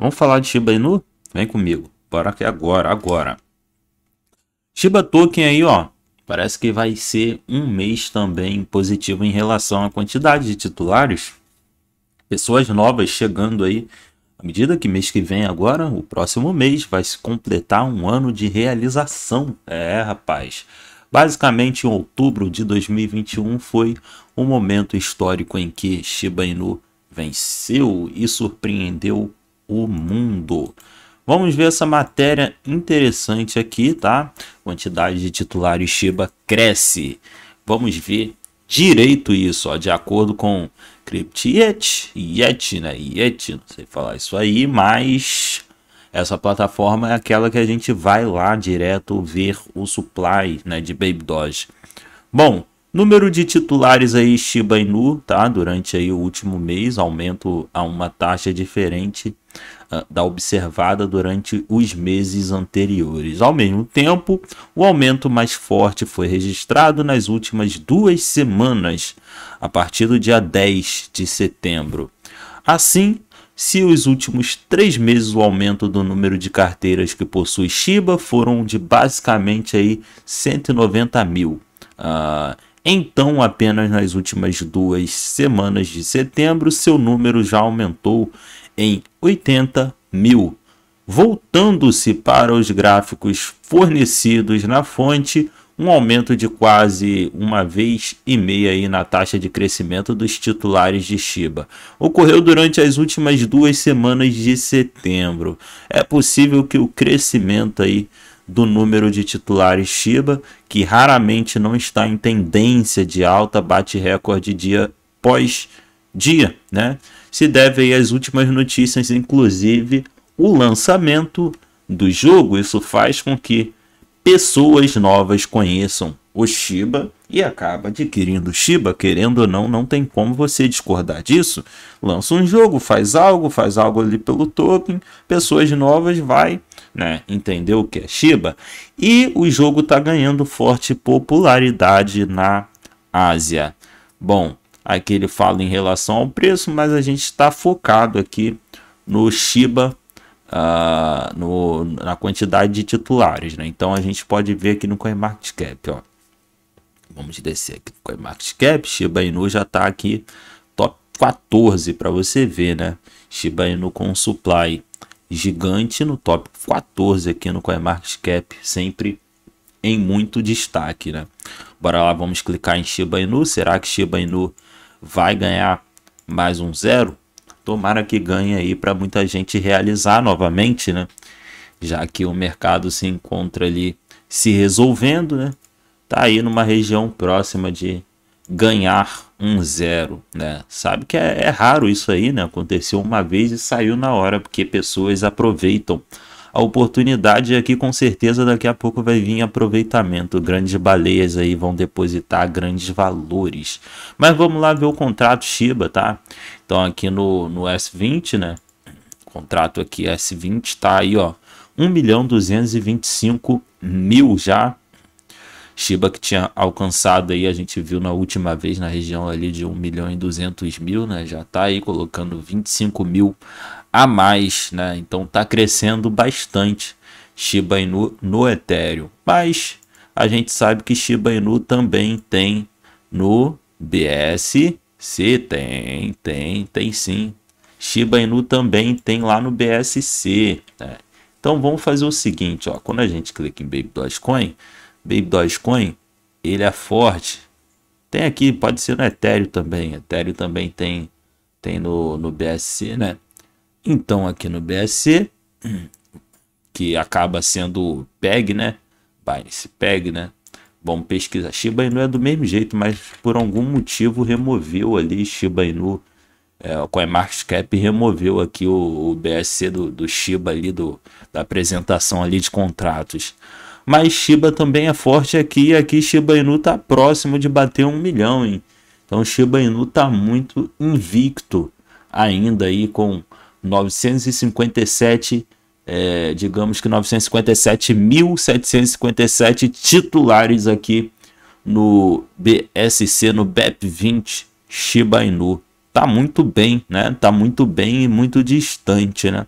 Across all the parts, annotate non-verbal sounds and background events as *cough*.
Vamos falar de Shiba Inu? Vem comigo. Bora que agora, agora. Shiba Token aí, ó. Parece que vai ser um mês também positivo em relação à quantidade de titulares. Pessoas novas chegando aí. À medida que mês que vem agora, o próximo mês, vai se completar um ano de realização. É, rapaz. Basicamente, em outubro de 2021 foi um momento histórico em que Shiba Inu venceu e surpreendeu o mundo. Vamos ver essa matéria interessante aqui, tá? Quantidade de titulares Shiba cresce. Vamos ver direito isso, ó, de acordo com Cryptiet, Yet, né? Yet, não sei falar isso aí, mas essa plataforma é aquela que a gente vai lá direto ver o supply, né, de Baby Doge. Bom, Número de titulares aí Shiba Inu, tá? Durante aí o último mês, aumento a uma taxa diferente uh, da observada durante os meses anteriores. Ao mesmo tempo, o aumento mais forte foi registrado nas últimas duas semanas, a partir do dia 10 de setembro. Assim, se os últimos três meses o aumento do número de carteiras que possui Shiba foram de basicamente aí 190 mil. Uh, então, apenas nas últimas duas semanas de setembro, seu número já aumentou em 80 mil. Voltando-se para os gráficos fornecidos na fonte, um aumento de quase uma vez e meia aí na taxa de crescimento dos titulares de Shiba ocorreu durante as últimas duas semanas de setembro. É possível que o crescimento aí do número de titulares Shiba, que raramente não está em tendência de alta, bate recorde dia após dia, né? Se deve aí às últimas notícias, inclusive o lançamento do jogo. Isso faz com que pessoas novas conheçam o Shiba e acaba adquirindo Shiba, querendo ou não, não tem como você discordar disso. Lança um jogo, faz algo, faz algo ali pelo token, pessoas novas vai né? Entendeu o que é Shiba? E o jogo está ganhando forte popularidade na Ásia. Bom, aqui ele fala em relação ao preço, mas a gente está focado aqui no Shiba, uh, no, na quantidade de titulares, né? Então a gente pode ver aqui no CoinMarketCap, ó. Vamos descer aqui no CoinMarketCap, Shiba Inu já está aqui top 14 para você ver, né? Shiba Inu com supply gigante no top 14 aqui no CoinMarketCap, sempre em muito destaque, né? Bora lá, vamos clicar em Shiba Inu. Será que Shiba Inu vai ganhar mais um zero? Tomara que ganhe aí para muita gente realizar novamente, né? Já que o mercado se encontra ali se resolvendo, né? Tá aí numa região próxima de ganhar um zero, né? Sabe que é, é, raro isso aí, né? Aconteceu uma vez e saiu na hora, porque pessoas aproveitam a oportunidade aqui com certeza daqui a pouco vai vir aproveitamento. Grandes baleias aí vão depositar grandes valores. Mas vamos lá ver o contrato Shiba, tá? Então aqui no, no S20, né? contrato aqui S20 tá aí, ó. 1 milhão 225 mil já Shiba que tinha alcançado aí, a gente viu na última vez na região ali de 1 milhão e 200 mil, né? Já tá aí colocando 25 mil a mais, né? Então tá crescendo bastante Shiba Inu no Ethereum. Mas a gente sabe que Shiba Inu também tem no BSC, tem, tem, tem sim. Shiba Inu também tem lá no BSC, né? Então vamos fazer o seguinte, ó, quando a gente clica em Baby Dogecoin, Coin, Baby Dogecoin, ele é forte. Tem aqui, pode ser no Ethereum também. Ethereum também tem, tem no, no BSC, né? Então aqui no BSC, *clears throat* que acaba sendo PEG, né? Binance PEG, né? Vamos pesquisar. Shiba Inu é do mesmo jeito, mas por algum motivo removeu ali Shiba Inu. É, o CoinMarketCap removeu aqui o, o BSC do, do Shiba ali, do, da apresentação ali de contratos mas Shiba também é forte aqui e aqui Shiba Inu está próximo de bater um milhão, hein? Então Shiba Inu está muito invicto ainda aí com 957, é, digamos que 957.757 titulares aqui no BSC, no BEP20 Shiba Inu. Tá muito bem, né? Tá muito bem e muito distante, né?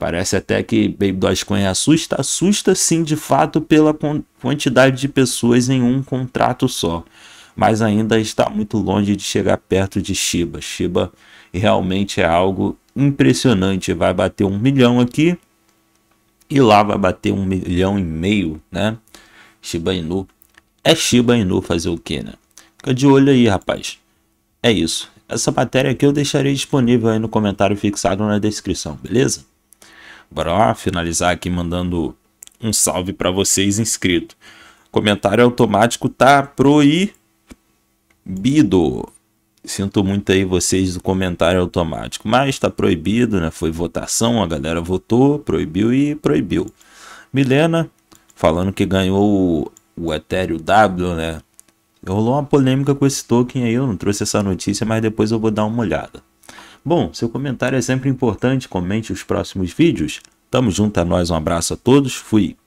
Parece até que Baby Dogecoin assusta, assusta sim de fato pela quantidade de pessoas em um contrato só, mas ainda está muito longe de chegar perto de Shiba. Shiba realmente é algo impressionante, vai bater um milhão aqui e lá vai bater um milhão e meio, né? Shiba Inu é Shiba Inu fazer o que, né? Fica de olho aí, rapaz. É isso. Essa matéria aqui eu deixarei disponível aí no comentário fixado na descrição, beleza? Bora lá finalizar aqui mandando um salve para vocês inscrito. Comentário automático tá proibido. Sinto muito aí vocês do comentário automático, mas está proibido, né? Foi votação, a galera votou, proibiu e proibiu. Milena falando que ganhou o Ethereum W, né? Rolou uma polêmica com esse token aí, eu não trouxe essa notícia, mas depois eu vou dar uma olhada. Bom, seu comentário é sempre importante, comente os próximos vídeos. Tamo junto a é nós, um abraço a todos, fui!